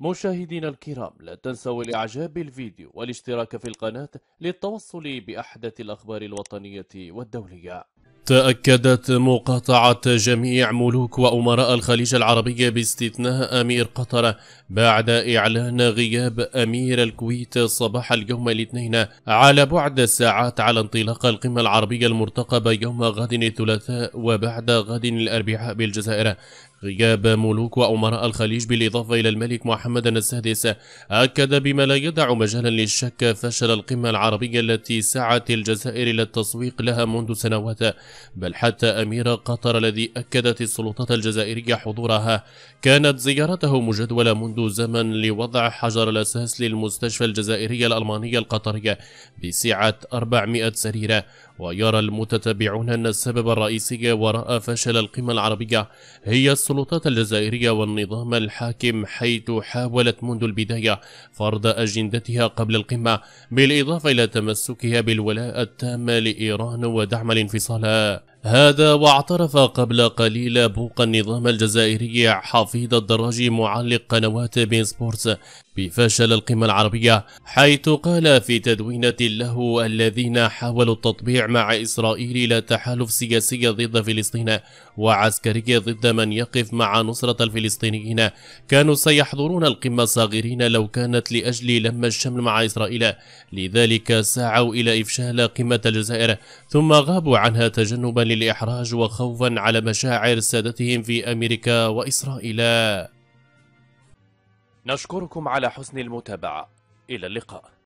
مشاهدينا الكرام لا تنسوا الإعجاب بالفيديو والاشتراك في القناة للتوصل بأحدث الأخبار الوطنية والدولية تأكدت مقاطعة جميع ملوك وأمراء الخليج العربي باستثناء أمير قطر بعد إعلان غياب أمير الكويت صباح اليوم الاثنين على بعد ساعات على انطلاق القمة العربية المرتقبة يوم غد الثلاثاء وبعد غد الأربعاء بالجزائر غياب ملوك وأمراء الخليج بالإضافة إلى الملك محمد السادس أكد بما لا يدع مجالا للشك فشل القمة العربية التي سعت الجزائر إلى التسويق لها منذ سنوات بل حتى أمير قطر الذي أكدت السلطات الجزائرية حضورها كانت زيارته مجدولة منذ زمن لوضع حجر الأساس للمستشفى الجزائرية الألمانية القطرية بسعة 400 سريرة ويرى المتتبعون أن السبب الرئيسي وراء فشل القمة العربية هي السلطات الجزائرية والنظام الحاكم حيث حاولت منذ البداية فرض أجندتها قبل القمة بالإضافة إلى تمسكها بالولاء التام لإيران ودعم الانفصال هذا واعترف قبل قليل بوق النظام الجزائري حفيظ الدراجي معلق قنوات بين سبورتس بفشل القمة العربية حيث قال في تدوينة له الذين حاولوا التطبيع مع إسرائيل إلى تحالف سياسي ضد فلسطين وعسكري ضد من يقف مع نصرة الفلسطينيين كانوا سيحضرون القمة صاغرين لو كانت لأجل لم الشمل مع إسرائيل لذلك سعوا إلى إفشال قمة الجزائر ثم غابوا عنها تجنبا للإحراج وخوفا على مشاعر سادتهم في أمريكا وإسرائيل نشكركم على حسن المتابعة إلى اللقاء